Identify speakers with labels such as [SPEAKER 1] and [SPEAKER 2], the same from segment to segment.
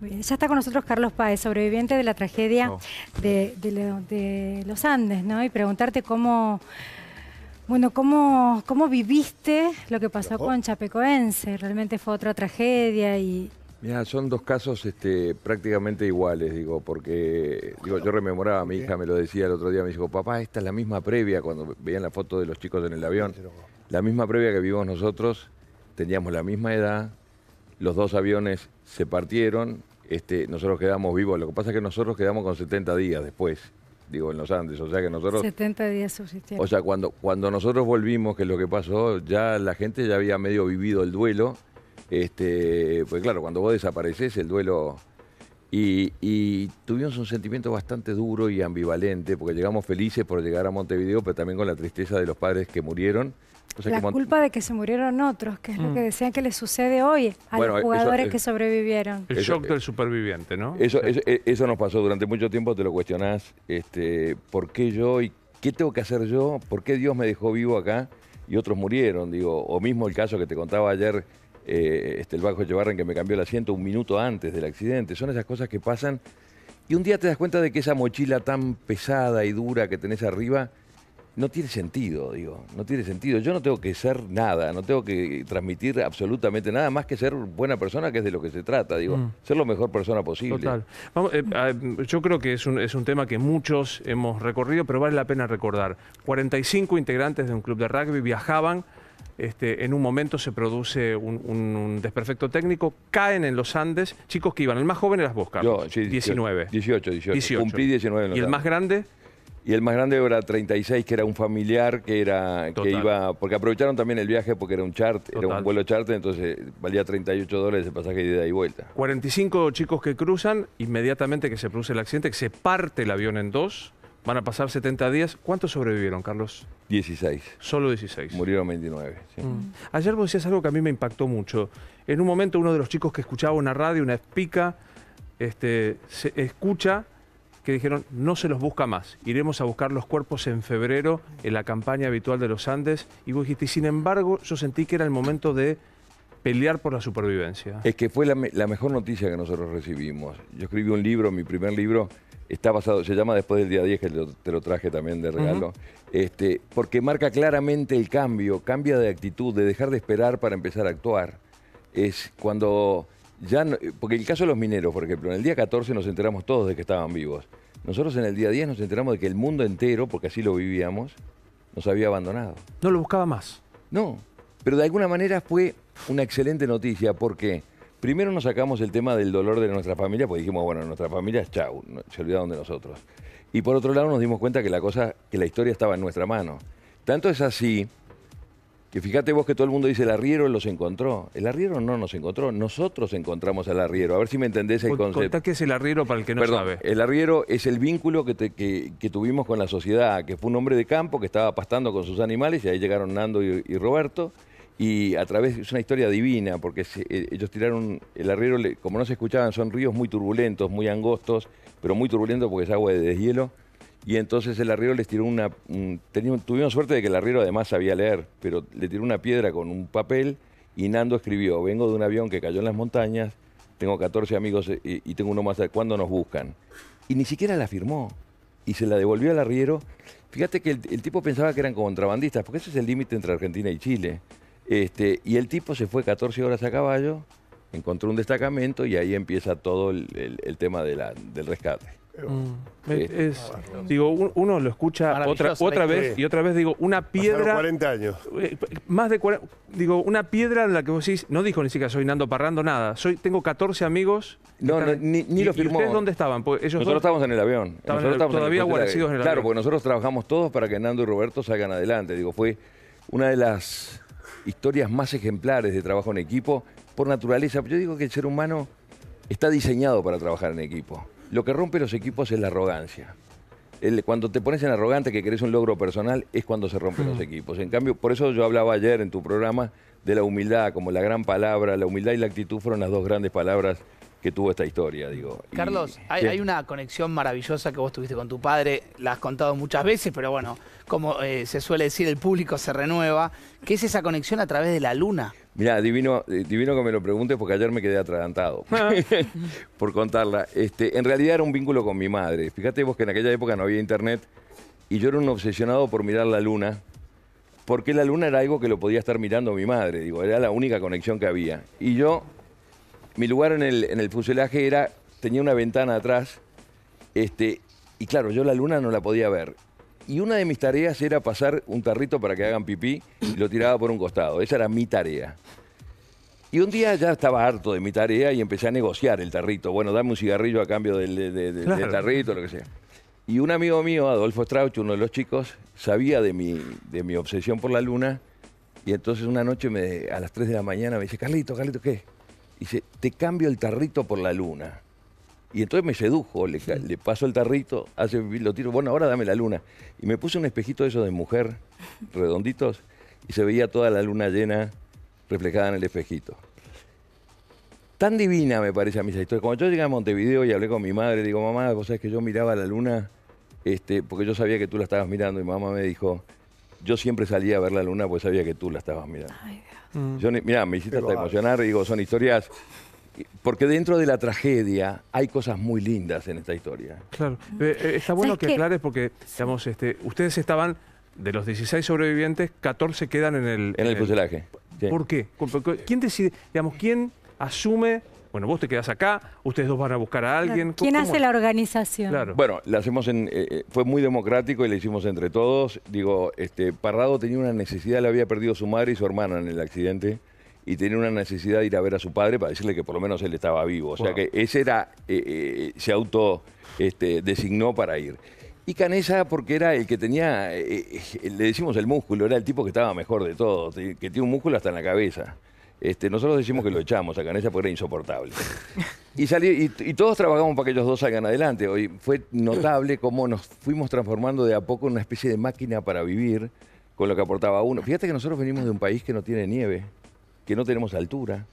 [SPEAKER 1] Ya está con nosotros Carlos Paez, sobreviviente de la tragedia oh. de, los Andes, ¿no? Y preguntarte cómo, bueno, cómo, cómo viviste lo que pasó con Chapecoense. Realmente fue otra tragedia y...
[SPEAKER 2] Mira, son dos casos este, prácticamente iguales, digo, porque digo, yo rememoraba, mi hija me lo decía el otro día, me dijo, papá, esta es la misma previa, cuando veían la foto de los chicos en el avión, la misma previa que vivimos nosotros, teníamos la misma edad, los dos aviones se partieron, este, nosotros quedamos vivos. Lo que pasa es que nosotros quedamos con 70 días después, digo, en los Andes. O sea que nosotros...
[SPEAKER 1] 70 días subsistieron. O
[SPEAKER 2] sea, cuando, cuando nosotros volvimos, que es lo que pasó, ya la gente ya había medio vivido el duelo. Este, pues claro, cuando vos desapareces, el duelo y, tuvimos un sentimiento bastante duro y ambivalente, porque llegamos felices por llegar a Montevideo, pero también con la tristeza de los padres que murieron. la culpa
[SPEAKER 1] de que se murieron otros, que es lo que mm. decían que les sucede hoy a los jugadores que sobrevivieron. El shock
[SPEAKER 2] del
[SPEAKER 3] superviviente, ¿no? Eso,
[SPEAKER 2] eh, eso, nos pasó durante mucho tiempo, te lo cuestionás, este, ¿por qué yo y qué tengo que hacer yo? ¿Por qué Dios me dejó vivo acá y otros murieron? Digo, o mismo el caso que te contaba ayer eh, este, el Bajo Echevarren que me cambió el asiento un minuto antes del accidente. Son esas cosas que pasan y un día te das cuenta de que esa mochila tan pesada y dura que tenés arriba no tiene sentido, digo, no tiene sentido. Yo no tengo que ser nada, no tengo que transmitir absolutamente nada más que ser buena persona, que es de lo que se trata, digo, mm. ser lo mejor persona posible. Total. Eh, yo creo que es un, es un tema que muchos hemos recorrido,
[SPEAKER 3] pero vale la pena recordar. 45 integrantes de un club de rugby viajaban este, en un momento se produce un, desperfecto técnico, caen en los Andes chicos que iban,
[SPEAKER 2] el más joven era vos, Carlos, 19. 18, Cumplí 19. ¿Y el más grande? Y el más grande era 36, que era un familiar que era que iba. Porque aprovecharon también el viaje porque era un chart, era un vuelo charter, entonces valía 38 dólares el pasaje de ida y vuelta. 45
[SPEAKER 3] chicos que cruzan, inmediatamente que se produce el accidente, que se parte el avión en dos. Van a pasar 70 días. ¿Cuántos sobrevivieron, Carlos? 16. Solo 16.
[SPEAKER 2] Murieron 29. Mm.
[SPEAKER 3] Ayer vos decías algo que a mí me impactó mucho. En un momento uno de los chicos que escuchaba una radio, una espica, este, se escucha que dijeron no se los busca más, iremos a buscar los cuerpos en febrero en la campaña habitual de los Andes y vos dijiste, y sin embargo yo sentí que era el momento de pelear por la supervivencia.
[SPEAKER 2] Es que fue la, mejor noticia que nosotros recibimos. Yo escribí un libro, mi primer libro, está basado, se llama Después del día 10, que te lo traje también de regalo, este, porque marca claramente el cambio, cambia de actitud, de dejar de esperar para empezar a actuar. Es cuando ya, no, porque el caso de los mineros, por ejemplo, en el día 14 nos enteramos todos de que estaban vivos. Nosotros en el día 10 nos enteramos de que el mundo entero, porque así lo vivíamos, nos había abandonado. No lo buscaba más. No, pero de alguna manera fue una excelente noticia porque primero nos sacamos el tema del dolor de nuestra familia, porque dijimos, bueno, nuestra familia es chau, se olvidaron de nosotros. Y por otro lado nos dimos cuenta que la cosa, que la historia estaba en nuestra mano. Tanto es así que fíjate vos que todo el mundo dice el arriero los encontró. El arriero no nos encontró, nosotros encontramos al arriero. A ver si me entendés el concepto.
[SPEAKER 3] qué es el arriero para el que no
[SPEAKER 2] El arriero es el vínculo que, que, tuvimos con la sociedad, que fue un hombre de campo que estaba pastando con sus animales y ahí llegaron Nando y Roberto y a través, es una historia divina, porque eh, ellos tiraron, el arriero, como no se escuchaban, son ríos muy turbulentos, muy angostos, pero muy turbulentos porque es agua de deshielo. Y entonces el arriero les tiró una. tuvimos suerte de que el arriero además sabía leer, pero le tiró una piedra con un papel y Nando escribió: Vengo de un avión que cayó en las montañas, tengo 14 amigos eh, y, tengo uno más. ¿Cuándo nos buscan? Y ni siquiera la firmó. Y se la devolvió al arriero. Fíjate que el, el tipo pensaba que eran contrabandistas, porque ese es el límite entre Argentina y Chile. Este, y el tipo se fue 14 horas a caballo, encontró un destacamento y ahí empieza todo el, tema del rescate.
[SPEAKER 3] Mm. digo, uno lo
[SPEAKER 4] escucha otra, vez y
[SPEAKER 3] otra vez digo, una piedra. 40 años. Eh, más de 40, digo, una piedra en la que vos decís, no dijo ni siquiera soy Nando Parrando nada. Soy, tengo 14 amigos. No, ni, lo firmó. ustedes dónde estaban? Ellos nosotros estábamos
[SPEAKER 2] en el avión. todavía guarecidos en el avión. Claro, porque nosotros trabajamos todos para que Nando y Roberto salgan adelante. Digo, fue una de las historias más ejemplares de trabajo en equipo por naturaleza. Yo digo que el ser humano está diseñado para trabajar en equipo. Lo que rompe los equipos es la arrogancia. cuando te pones en arrogante que querés un logro personal es cuando se rompen los hmm. equipos. En cambio, por eso yo hablaba ayer en tu programa de la humildad como la gran palabra. La humildad y la actitud fueron las dos grandes palabras que tuvo esta historia, digo. Carlos, hay,
[SPEAKER 3] una conexión maravillosa que vos tuviste con tu padre, la has contado muchas veces, pero bueno, como eh, se suele decir, el público se renueva. ¿Qué es esa conexión a través de
[SPEAKER 4] la luna?
[SPEAKER 2] Mira, divino, eh, divino que me lo preguntes porque ayer me quedé atragantado ah. por contarla. Este, en realidad era un vínculo con mi madre. Fíjate vos que en aquella época no había internet y yo era un obsesionado por mirar la luna, porque la luna era algo que lo podía estar mirando mi madre, digo, era la única conexión que había. Y yo mi lugar en el, en el fuselaje era, tenía una ventana atrás, este, y claro, yo la luna no la podía ver. Y una de mis tareas era pasar un tarrito para que hagan pipí y lo tiraba por un costado. Esa era mi tarea. Y un día ya estaba harto de mi tarea y empecé a negociar el tarrito. Bueno, dame un cigarrillo a cambio del, tarrito, lo que sea. Y un amigo mío, Adolfo Strauch, uno de los chicos, sabía de mi, de mi obsesión por la luna. Y entonces una noche me- a las 3 de la mañana me dice, Carlito, Carlito, ¿qué? Y dice, te cambio el tarrito por la luna. Y entonces me sedujo, le, paso el tarrito, hace, lo tiro, bueno, ahora dame la luna. Y me puse un espejito de esos de mujer, redonditos, y se veía toda la luna llena reflejada en el espejito. Tan divina me parece a mí esa historia. Cuando yo llegué a Montevideo y hablé con mi madre, digo, mamá, vos sabés que yo miraba la luna, este, porque yo sabía que tú la estabas mirando, y mamá me dijo, yo siempre salía a ver la luna porque sabía que tú la estabas mirando. Ay, mm. mirá, me hiciste hasta emocionar, digo, son historias porque dentro de la tragedia hay cosas muy lindas en esta historia.
[SPEAKER 3] Claro. Eh, eh, está bueno que aclares porque, digamos, este, ustedes estaban, de los 16 sobrevivientes, 14 quedan en el... En el fuselaje. ¿Por qué? ¿Quién decide, digamos, quién asume bueno, vos te quedas acá, ustedes dos
[SPEAKER 2] van a buscar a
[SPEAKER 3] alguien. ¿Quién hace la
[SPEAKER 1] organización? Claro. Bueno,
[SPEAKER 2] la hacemos en, eh, fue muy democrático y la hicimos entre todos. Digo, este, Parrado tenía una necesidad, le había perdido su madre y su hermana en el accidente y tenía una necesidad de ir a ver a su padre para decirle que por lo menos él estaba vivo. O sea que ese era, eh, eh, se auto este, designó para ir. Y Canesa porque era el que tenía, eh, le decimos el músculo, era el tipo que estaba mejor de todo, que tiene un músculo hasta en la cabeza. Este, nosotros decimos que lo echamos a Canesa porque era insoportable. Y, y, todos trabajamos para que ellos dos salgan adelante. Hoy fue notable cómo nos fuimos transformando de a poco en una especie de máquina para vivir con lo que aportaba uno. Fíjate que nosotros venimos de un país que no tiene nieve que no tenemos altura.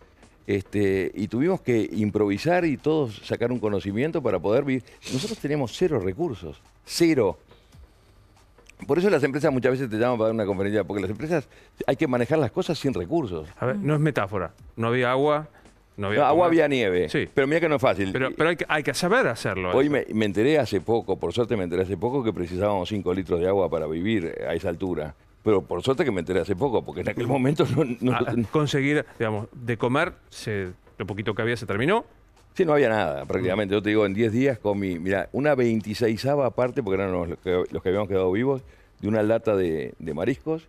[SPEAKER 2] Este, y tuvimos que improvisar y todos sacar un conocimiento para poder vivir. Nosotros teníamos cero recursos, cero. Por eso las empresas muchas veces te llaman para dar una conferencia, porque las empresas hay que manejar las cosas sin recursos. A ver, no es metáfora. No había agua, no había, no, agua había nieve. Pero mira que no es fácil. Pero, pero hay, que, saber hacerlo. Hoy ¿eh? me, me, enteré hace poco, por suerte me enteré hace poco, que precisábamos 5 litros de agua para vivir a esa altura pero por suerte que me enteré hace poco, porque en aquel momento no... conseguir, digamos, de comer, se, lo poquito que había se terminó. Sí, no había nada prácticamente. Yo te digo, en 10 días comí, mira, una 26 aparte, porque eran los que, habíamos quedado vivos, de una lata de, mariscos,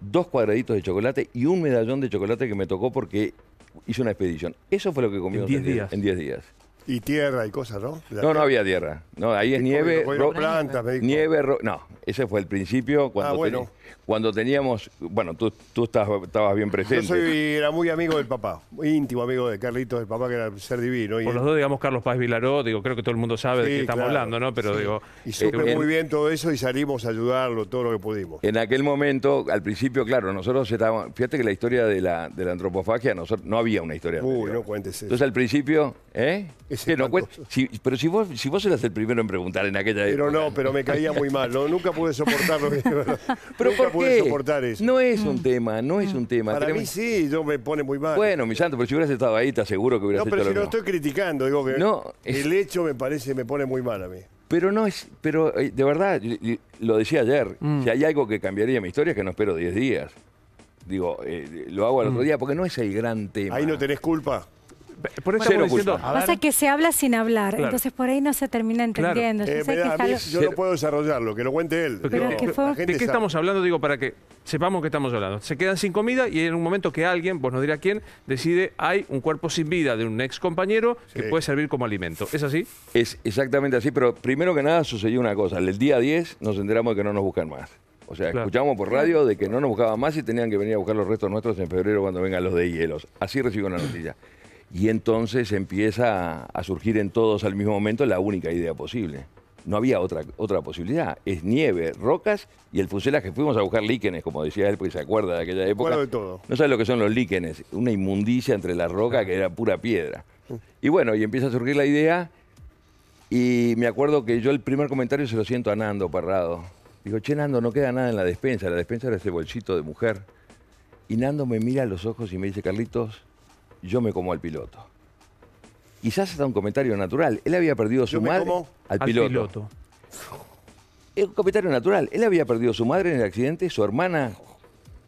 [SPEAKER 2] dos cuadraditos de chocolate y un medallón de chocolate que me tocó porque hice una expedición. Eso fue lo que comí en 10 días. En 10 días.
[SPEAKER 4] Y tierra y cosas, ¿no? no,
[SPEAKER 2] no había tierra. No, ahí es nieve, no planta, nieve, no, ese fue el principio cuando, ah, cuando teníamos... Bueno, tú, estabas bien presente. Yo
[SPEAKER 4] soy, era muy amigo del papá, muy íntimo amigo de Carlitos, del papá, que era ser divino. Y Por los
[SPEAKER 2] dos, digamos, Carlos Paz Vilaró, digo, creo que todo el mundo sabe
[SPEAKER 4] de qué estamos hablando, ¿no? Pero digo...
[SPEAKER 2] Y
[SPEAKER 3] supe eh, muy
[SPEAKER 4] bien todo eso y salimos a ayudarlo todo lo que pudimos.
[SPEAKER 2] En aquel momento, al principio, claro, nosotros estábamos... Fíjate que la historia de la, de antropofagia, nosotros, no había una historia. Uy, no
[SPEAKER 4] cuentes eso. Entonces,
[SPEAKER 2] al principio... ¿Eh? no, pero si vos, si vos eras el primero en preguntar en aquella Pero no,
[SPEAKER 4] pero me caía muy mal. ¿no? Nunca pude soportarlo. Pero ¿por qué?
[SPEAKER 2] soportar eso. No es un mm. tema, no es un tema. Para mí
[SPEAKER 4] sí, yo me pone muy mal. Bueno,
[SPEAKER 2] mi santo, pero si hubieras estado ahí, te aseguro que hubieras no, pero si lo
[SPEAKER 4] estoy criticando, digo que el hecho me parece, me pone muy mal a mí.
[SPEAKER 2] Pero no es, pero eh, de verdad, lo decía ayer, mm. si hay algo que cambiaría mi historia es que no espero 10 días. Digo, eh, lo hago al
[SPEAKER 4] otro mm. día porque no es el gran tema. Ahí no tenés culpa por eso diciendo, pasa
[SPEAKER 1] que se habla sin hablar, entonces por ahí no se termina entendiendo. yo, no eh,
[SPEAKER 4] puedo desarrollarlo, que lo cuente él.
[SPEAKER 3] ¿De qué estamos hablando? Digo, para que sepamos que estamos hablando. Se quedan sin comida y en un momento que
[SPEAKER 2] alguien, vos no dirá quién,
[SPEAKER 3] decide hay un cuerpo sin vida de un ex compañero que puede servir como alimento.
[SPEAKER 2] ¿Es así? Es exactamente así, pero primero que nada sucedió una cosa. El día 10 nos enteramos de que no nos buscan más. O sea, escuchamos por radio de que no nos buscaban más y tenían que venir a buscar los restos nuestros en febrero cuando vengan los de hielos. Así recibo la noticia. Y entonces empieza a surgir en todos al mismo momento la única idea posible. No había otra, otra posibilidad. Es nieve, rocas y el fuselaje. Fuimos a buscar líquenes, como decía él, porque se acuerda de aquella época. de todo. No sabe lo que son los líquenes. Una inmundicia entre la roca que era pura piedra. Y bueno, y empieza a surgir la idea. Y me acuerdo que yo el primer comentario se lo siento a Nando Parrado. Digo, che, Nando, no queda nada en la despensa. La despensa era ese bolsito de mujer. Y Nando me mira a los ojos y me dice, Carlitos, yo me como al piloto. Quizás hasta un comentario natural. Él había perdido su madre al, al piloto. Es un comentario natural. Él había perdido su madre en el accidente, su hermana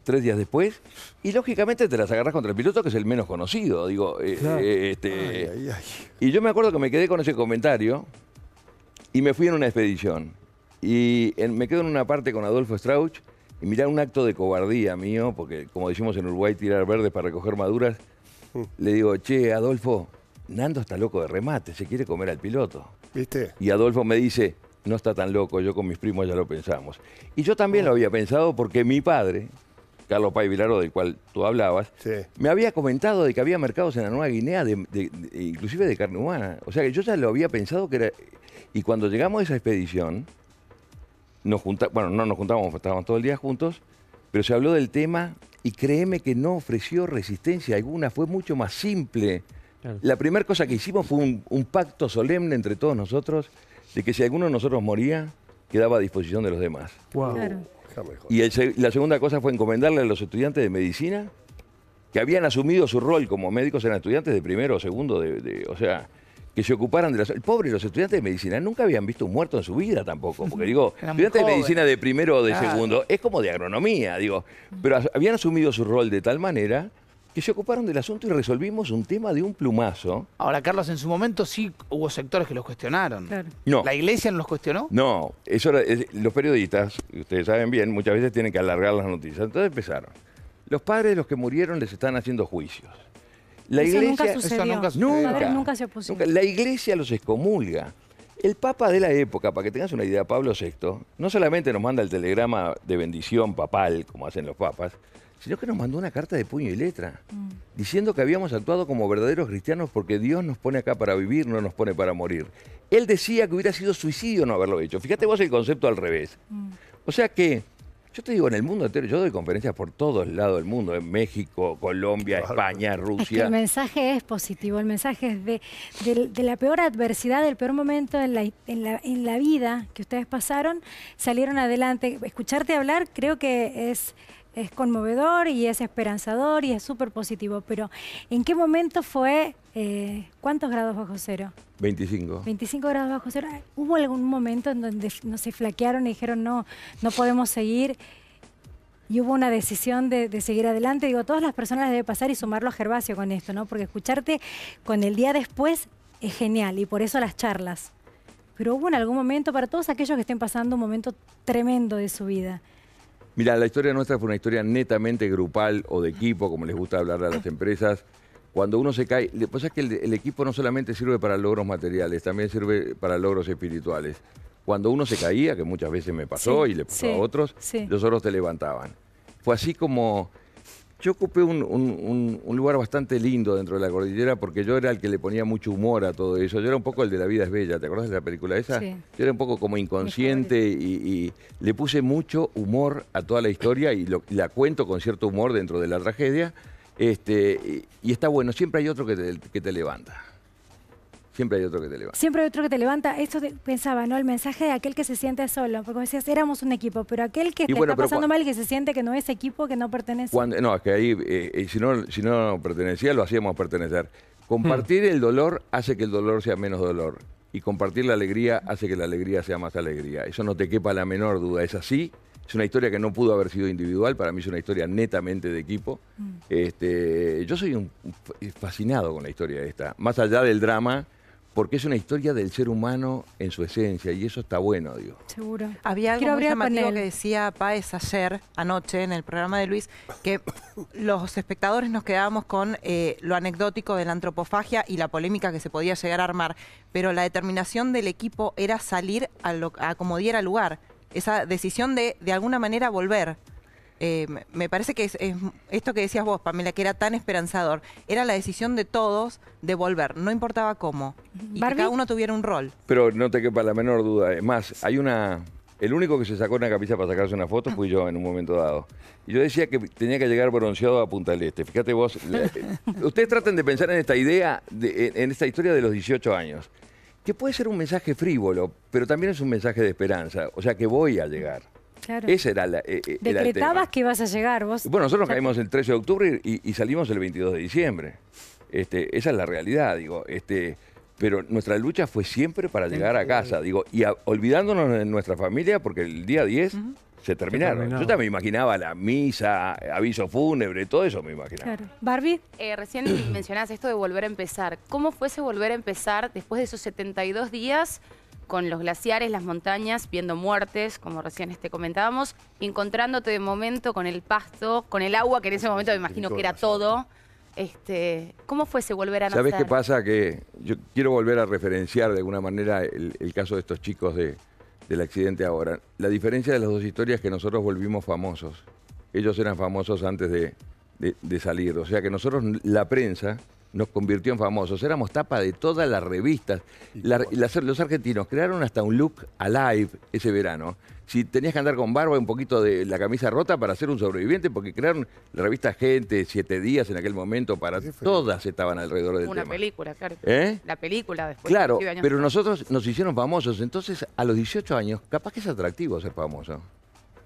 [SPEAKER 2] tres días después, y lógicamente te las agarras contra el piloto, que es el menos conocido. Digo, eh, eh, este, Y yo me acuerdo que me quedé con ese comentario y me fui en una expedición. Y me quedo en una parte con Adolfo Strauch y mirá un acto de cobardía mío, porque como decimos en Uruguay, tirar verdes para recoger maduras, le digo, che, Adolfo, Nando está loco de remate, se quiere comer al piloto. ¿Viste? Y Adolfo me dice, no está tan loco, yo con mis primos ya lo pensamos. Y yo también lo oh. había pensado porque mi padre, Carlos Pay Vilaro, del cual tú hablabas, me había comentado de que había mercados en la Nueva Guinea, inclusive de carne humana. O sea que yo ya lo había pensado que era... Y cuando llegamos a esa expedición, nos junta... bueno, no nos juntábamos, estábamos todo el día juntos, pero se habló del tema y créeme que no ofreció resistencia alguna, fue mucho más simple. La primera cosa que hicimos fue un, pacto solemne entre todos nosotros de que si alguno de nosotros moría, quedaba a disposición de los demás. Y la segunda cosa fue encomendarle a los estudiantes de medicina que habían asumido su rol como médicos, eran estudiantes de primero o segundo, de, o sea, que se ocuparan de las... El pobre, los estudiantes de medicina nunca habían visto un muerto en su vida tampoco, porque digo, estudiantes de medicina de primero o de segundo es como de agronomía, digo, pero habían asumido su rol de tal manera que se ocuparon del asunto y resolvimos un tema de un plumazo.
[SPEAKER 3] Ahora, Carlos, en su momento sí hubo sectores que los cuestionaron.
[SPEAKER 2] No. ¿La iglesia no los cuestionó? No, eso los periodistas, ustedes saben bien, muchas veces tienen que alargar las noticias. Entonces empezaron. Los padres de los que murieron les están haciendo juicios. La iglesia, nunca La iglesia los excomulga. El Papa de la época, para que tengas una idea, Pablo VI, no solamente nos manda el telegrama de bendición papal, como hacen los papas, sino que nos mandó una carta de puño y letra, mm. diciendo que habíamos actuado como verdaderos cristianos porque Dios nos pone acá para vivir, no nos pone para morir. Él decía que hubiera sido suicidio no haberlo hecho. Fíjate vos el concepto al revés. Mm. O sea que yo te digo, en el mundo entero, yo doy conferencias por todos lados del mundo, en México, Colombia, España, Rusia. el
[SPEAKER 1] mensaje es positivo, el mensaje es de, la peor adversidad, del peor momento en en, la, en la vida que ustedes pasaron, salieron adelante. Escucharte hablar creo que es es conmovedor y es esperanzador y es súper positivo, pero ¿en qué momento fue? Eh, ¿Cuántos grados bajo cero?
[SPEAKER 2] 25.
[SPEAKER 1] 25 grados bajo cero. ¿Hubo algún momento en donde no se flaquearon y dijeron no, no podemos seguir? y hubo una decisión de, seguir adelante. Digo, todas las personas deben debe pasar y sumarlo a Gervasio con esto, ¿no? Porque escucharte con el día después es genial y por eso las charlas. Pero hubo en algún momento, para todos aquellos que estén pasando un momento tremendo de su vida,
[SPEAKER 2] Mira, la historia nuestra fue una historia netamente grupal o de equipo, como les gusta hablar a las empresas. Cuando uno se cae, lo que pasa es que el, equipo no solamente sirve para logros materiales, también sirve para logros espirituales. Cuando uno se caía, que muchas veces me pasó y le pasó a otros, los otros te levantaban. Fue así como yo ocupé un, lugar bastante lindo dentro de la cordillera porque yo era el que le ponía mucho humor a todo eso. Yo era un poco el de La vida es bella, ¿te acordás de la película esa? Yo era un poco como inconsciente y, le puse mucho humor a toda la historia y, la cuento con cierto humor dentro de la tragedia. Este, y, está bueno, siempre hay otro que que te levanta. Siempre hay otro que te levanta.
[SPEAKER 1] Siempre hay otro que te levanta. Esto pensaba, ¿no? El mensaje de aquel que se siente solo. Porque decías, éramos un equipo, pero aquel que está pasando mal, que se siente que no es equipo, que no pertenece. Cuando,
[SPEAKER 2] no, es que ahí, eh, eh, si, no, si no pertenecía, lo hacíamos pertenecer. Compartir mm. el dolor hace que el dolor sea menos dolor. Y compartir la alegría hace que la alegría sea más alegría. Eso no te quepa la menor duda. Es así. Es una historia que no pudo haber sido individual, para mí es una historia netamente de equipo. Mm. Este, yo soy un, fascinado con la historia de esta, más allá del drama porque es una historia del ser humano en su esencia y eso está bueno, Dios.
[SPEAKER 1] Seguro. Había algo Quiero muy llamativo que decía Paez ayer, anoche, en el programa de Luis, que los espectadores nos quedábamos con eh, lo anecdótico de la antropofagia y la polémica que se podía llegar a armar, pero la determinación del equipo era salir a, lo, a como diera lugar, esa decisión de de alguna manera volver. Eh, me parece que es, esto que decías vos, Pamela, que era tan esperanzador, era la decisión de todos de volver, no importaba cómo, y cada uno tuviera un rol.
[SPEAKER 2] Pero no te quepa la menor duda, es más, hay una... El único que se sacó una camisa para sacarse una foto fui yo en un momento dado. Y yo decía que tenía que llegar bronceado a Punta del Este. Fíjate vos, ustedes traten de pensar en esta idea, en esta historia de los 18 años, que puede ser un mensaje frívolo, pero también es un mensaje de esperanza. O sea, que voy a llegar. Claro. Esa era la. Eh, eh, Decretabas
[SPEAKER 1] que vas a llegar vos. Bueno, nosotros
[SPEAKER 2] caímos el 13 de octubre y, salimos el 22 de diciembre. Este, esa es la realidad, digo. Este, pero nuestra lucha fue siempre para llegar a casa, digo, y olvidándonos de nuestra familia porque el día 10 se terminaron. Yo también me imaginaba la misa, aviso fúnebre, todo eso me imaginaba.
[SPEAKER 1] Claro. Barbie, eh, recién mencionabas esto de volver a empezar. ¿Cómo fue ese volver a empezar después de esos 72 días? con los glaciares, las montañas, viendo muertes, como recién este comentábamos, encontrándote de momento con el pasto, con el agua, que en ese momento me imagino que era todo. Este, ¿Cómo fue ese volver a nacer? ¿Sabes qué
[SPEAKER 2] pasa? Que yo quiero volver a referenciar de alguna manera el, caso de estos chicos de, del accidente ahora. La diferencia de las dos historias es que nosotros volvimos famosos. Ellos eran famosos antes de salir. O sea que nosotros, la prensa, nos convirtió en famosos. Éramos tapa de todas las revistas. La, los argentinos crearon hasta un look alive ese verano. Si tenías que andar con barba y un poquito de la camisa rota para ser un sobreviviente, porque crearon la revista Gente, Siete Días en aquel momento, para todas estaban alrededor del Una
[SPEAKER 1] película, claro. ¿Eh? La película después. Claro, años pero
[SPEAKER 2] nosotros nos hicieron famosos. Entonces, a los 18 años, capaz que es atractivo ser famoso.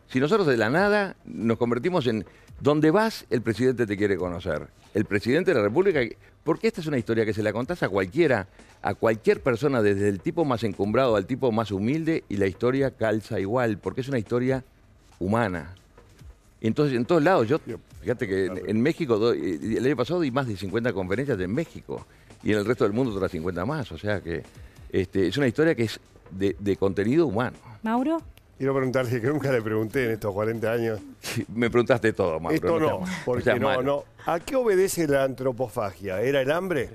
[SPEAKER 2] Si nosotros de la nada nos convertimos en donde vas, el presidente te quiere conocer. El presidente de la República, porque esta es una historia que se la contás a cualquiera, a cualquier persona, desde el tipo más encumbrado al tipo más humilde, y la historia calza igual, porque es una historia humana. Entonces, en todos lados, yo, fíjate que en, México, eh, el año pasado di más de 50 conferencias en México, y en el resto del mundo otras 50 más, o sea que este, es una historia que es de contenido humano.
[SPEAKER 1] Mauro.
[SPEAKER 4] Quiero preguntarle, que nunca le pregunté en estos 40 años. Me preguntaste todo, Mauro. Esto no, no porque no, no, ¿A qué obedece la antropofagia? ¿Era el hambre?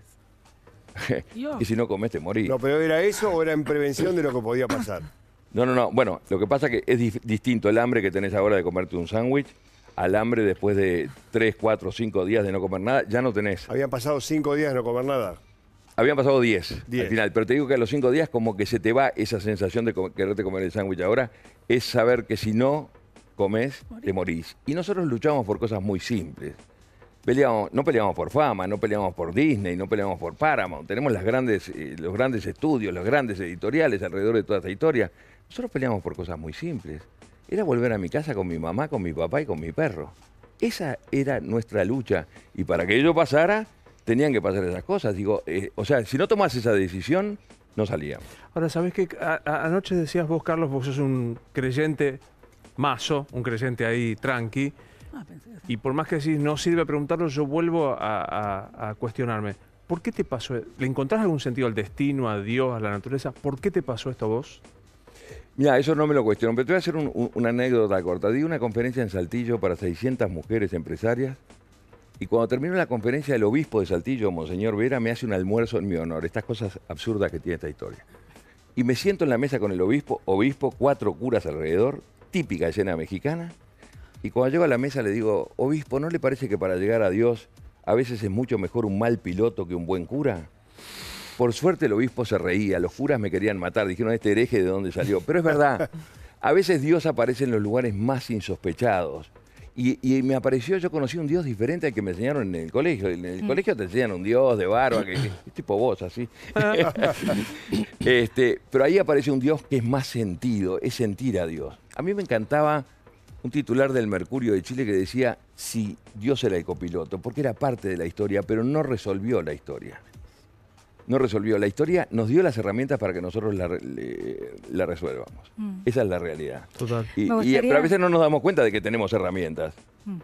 [SPEAKER 4] y si no comes te morís. No, pero ¿era eso o era en prevención de lo que podía pasar?
[SPEAKER 2] No, no, no. Bueno, lo que pasa es que es distinto el hambre que tenés ahora de comerte un sándwich al hambre después de 3, 4, 5 días de no comer nada. Ya no tenés.
[SPEAKER 4] Habían pasado 5 días de no comer nada.
[SPEAKER 2] Habían pasado 10 al final, pero te digo que a los 5 días como que se te va esa sensación de quererte comer el sándwich ahora, es saber que si no comes, te morís. Y nosotros luchamos por cosas muy simples. Peleamos, no peleamos por fama, no peleamos por Disney, no peleamos por Paramount. Tenemos las grandes, eh, los grandes estudios, los grandes editoriales alrededor de toda esta historia. Nosotros peleamos por cosas muy simples. Era volver a mi casa con mi mamá, con mi papá y con mi perro. Esa era nuestra lucha. Y para que ello pasara, tenían que pasar esas cosas. Digo, eh, o sea, si no tomas esa decisión, no salía
[SPEAKER 3] Ahora, ¿sabés que Anoche decías vos, Carlos, vos sos un creyente mazo, un creyente ahí tranqui. Ah, y por más que decís no sirve preguntarlo, yo vuelvo a, cuestionarme. ¿Por qué te pasó? ¿Le encontrás algún sentido al destino, a Dios, a la naturaleza? ¿Por qué te pasó esto a vos?
[SPEAKER 2] Mira, eso no me lo cuestiono, pero te voy a hacer una anécdota corta. Di una conferencia en Saltillo para 600 mujeres empresarias y cuando termino la conferencia del obispo de Saltillo, Monseñor Vera, me hace un almuerzo en mi honor. Estas cosas absurdas que tiene esta historia. Y me siento en la mesa con el obispo, obispo, cuatro curas alrededor, típica escena mexicana. Y cuando llego a la mesa le digo, obispo, ¿no le parece que para llegar a Dios a veces es mucho mejor un mal piloto que un buen cura? Por suerte el obispo se reía, los curas me querían matar, dijeron, este hereje de dónde salió. Pero es verdad, a veces Dios aparece en los lugares más insospechados. Y, me apareció, yo conocí un Dios diferente al que me enseñaron en el colegio. En el mm. colegio te enseñan un Dios de barba, que, tipo vos, así. este, pero ahí aparece un Dios que es más sentido, es sentir a Dios. A mí me encantaba un titular del Mercurio de Chile que decía si Dios era el copiloto, porque era parte de la historia, pero no resolvió la historia no resolvió. La historia nos dio las herramientas para que nosotros la, resuelvamos. Mm. Esa es la realidad. Total. Y, pero a veces no nos damos cuenta de que tenemos herramientas. Mm.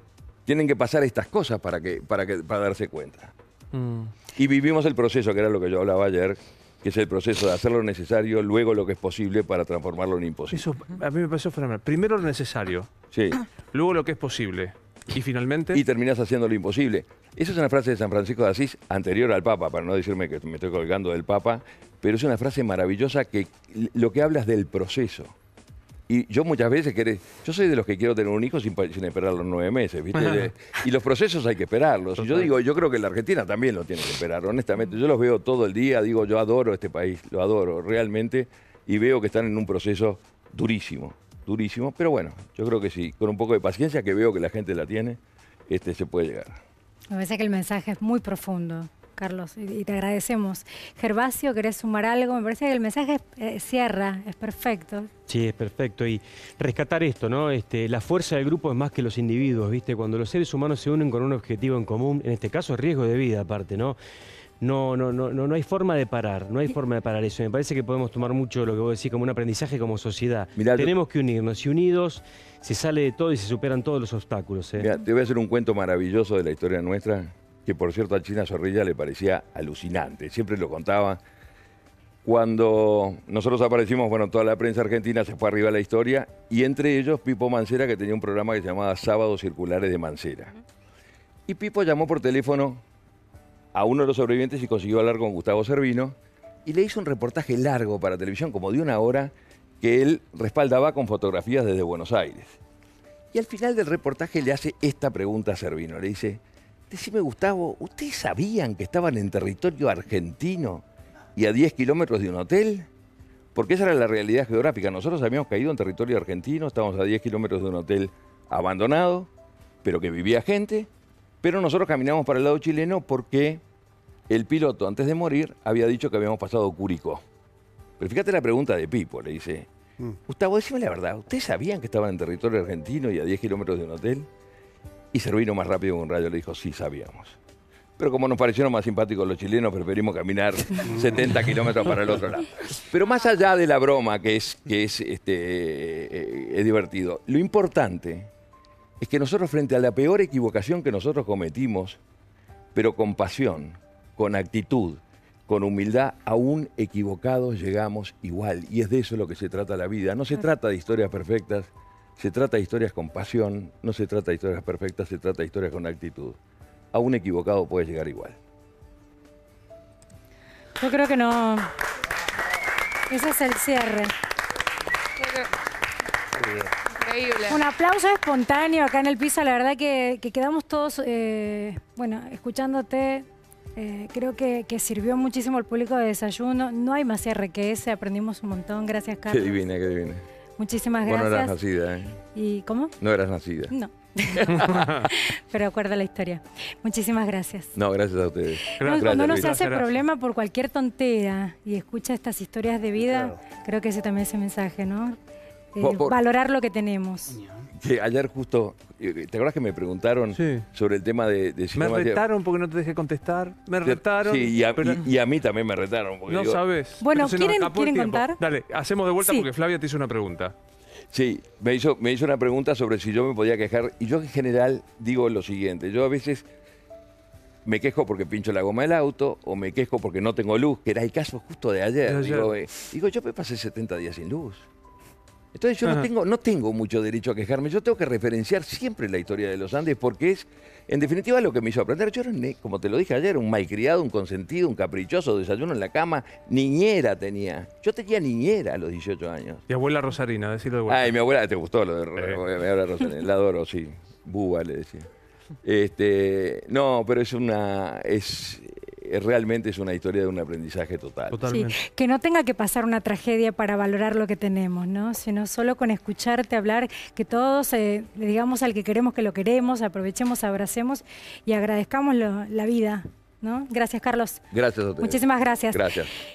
[SPEAKER 2] Tienen que pasar estas cosas para, que, para, que, para darse cuenta. Mm. Y vivimos el proceso, que era lo que yo hablaba ayer, que es el proceso de hacer lo necesario, luego lo que es posible para transformarlo en imposible.
[SPEAKER 3] Eso a mí me pareció fenomenal. Primero lo necesario,
[SPEAKER 2] sí. luego lo que es posible. Y finalmente. Y terminás haciendo lo imposible. Esa es una frase de San Francisco de Asís anterior al Papa, para no decirme que me estoy colgando del Papa, pero es una frase maravillosa que lo que hablas del proceso. Y yo muchas veces querés, yo soy de los que quiero tener un hijo sin, esperar los nueve meses, ¿viste? y los procesos hay que esperarlos. Yo digo, yo creo que la Argentina también lo tiene que esperar, honestamente. Yo los veo todo el día, digo, yo adoro este país, lo adoro realmente, y veo que están en un proceso durísimo durísimo, pero bueno, yo creo que sí, con un poco de paciencia que veo que la gente la tiene, este, se puede llegar.
[SPEAKER 1] Me parece que el mensaje es muy profundo, Carlos, y te agradecemos. Gervasio, ¿querés sumar algo? Me parece que el mensaje eh, cierra, es perfecto.
[SPEAKER 3] Sí, es perfecto. Y rescatar esto, ¿no? Este, la fuerza del grupo es más que los individuos, ¿viste? Cuando los seres humanos se unen con un objetivo en común, en este caso riesgo de vida aparte, ¿no? no, no, no, no, hay forma de parar, no hay forma de parar eso. Me parece que podemos tomar mucho lo que vos decís como un aprendizaje como sociedad. Tenemos que unirnos y unidos se sale de todo y se superan todos los obstáculos. ¿eh?
[SPEAKER 2] te voy a hacer un cuento maravilloso de la historia nuestra, que por cierto a China Zorrilla le parecía alucinante, siempre lo contaba. Cuando nosotros aparecimos, bueno, toda la prensa argentina se fue arriba a la historia, y entre ellos Pipo Mancera, que tenía un programa que se llamaba Sábados Circulares de Mancera. Y Pipo llamó por teléfono a uno de los sobrevivientes y consiguió hablar con Gustavo Servino y le hizo un reportaje largo para televisión, como de una hora, que él respaldaba con fotografías desde Buenos Aires. Y al final del reportaje le hace esta pregunta a Servino. Le dice, decime Gustavo, ¿ustedes sabían que estaban en territorio argentino y a 10 kilómetros de un hotel? Porque esa era la realidad geográfica. Nosotros habíamos caído en territorio argentino, estábamos a 10 kilómetros de un hotel abandonado, pero que vivía gente, pero nosotros caminamos para el lado chileno porque el piloto, antes de morir, había dicho que habíamos pasado Curicó. Pero fíjate la pregunta de Pipo, le dice, mm. Gustavo, decime la verdad, ¿ustedes sabían que estaban en territorio argentino y a 10 kilómetros de un hotel? Y Servino más rápido que un rayo le dijo, sí, sabíamos. Pero como nos parecieron más simpáticos los chilenos, preferimos caminar 70 kilómetros para el otro lado. Pero más allá de la broma, que es, que es, este, eh, eh, es divertido, lo importante es que nosotros frente a la peor equivocación que nosotros cometimos, pero con pasión, con actitud, con humildad, aún equivocados llegamos igual. Y es de eso lo que se trata la vida. No se trata de historias perfectas, se trata de historias con pasión, no se trata de historias perfectas, se trata de historias con actitud. Aún equivocado puede llegar igual.
[SPEAKER 1] Yo creo que no. Ese es el cierre. Muy bien. Un aplauso espontáneo acá en el piso. La verdad que, quedamos todos, eh, bueno, escuchándote. Eh, creo que, sirvió muchísimo al público de desayuno. No hay más cierre que ese. Aprendimos un montón. Gracias, Carlos. Qué
[SPEAKER 2] divina, qué divina.
[SPEAKER 1] Muchísimas gracias. no eras nacida, ¿eh? ¿Y cómo? No eras nacida. No. Pero acuerda la historia. Muchísimas gracias.
[SPEAKER 2] No, gracias a ustedes. cuando uno se hace problema
[SPEAKER 1] por cualquier tontera y escucha estas historias de vida, creo que ese también es el mensaje, ¿no? Eh, valorar lo que tenemos.
[SPEAKER 2] Que ayer justo, eh, ¿te acuerdas que me preguntaron sobre el tema de, si Me retaron
[SPEAKER 3] porque no te dejé contestar.
[SPEAKER 2] Me retaron. Sí, y a, mí también me retaron. No sabes. Bueno, ¿quieren, contar? Dale, hacemos de vuelta porque Flavia te hizo una pregunta. Sí, me hizo, me hizo una pregunta sobre si yo me podía quejar. Y yo en general digo lo siguiente. Yo a veces me quejo porque pincho la goma del auto o me quejo porque no tengo luz, que era el caso justo de ayer. Digo, eh, digo, yo me pasé 70 días sin luz. Entonces yo no tengo, no tengo mucho derecho a quejarme, yo tengo que referenciar siempre la historia de los Andes porque es, en definitiva, lo que me hizo aprender. Yo era, como te lo dije ayer, un malcriado, un consentido, un caprichoso, desayuno en la cama, niñera tenía. Yo tenía niñera a los 18 años.
[SPEAKER 3] Mi abuela Rosarina, decirlo de vuelta.
[SPEAKER 2] Ay, mi abuela, ¿te gustó lo de mi abuela Rosarina? La adoro, sí. Búba, le decía. Este, no, pero es una... Es, eh, realmente es una historia de un aprendizaje total.
[SPEAKER 1] que no tenga que pasar una tragedia para valorar lo que tenemos, ¿no? Sino solo con escucharte hablar, que todos eh, digamos al que queremos que lo queremos, aprovechemos, abracemos y agradezcamos la vida. ¿No? Gracias, Carlos.
[SPEAKER 2] Gracias a Muchísimas gracias. Gracias.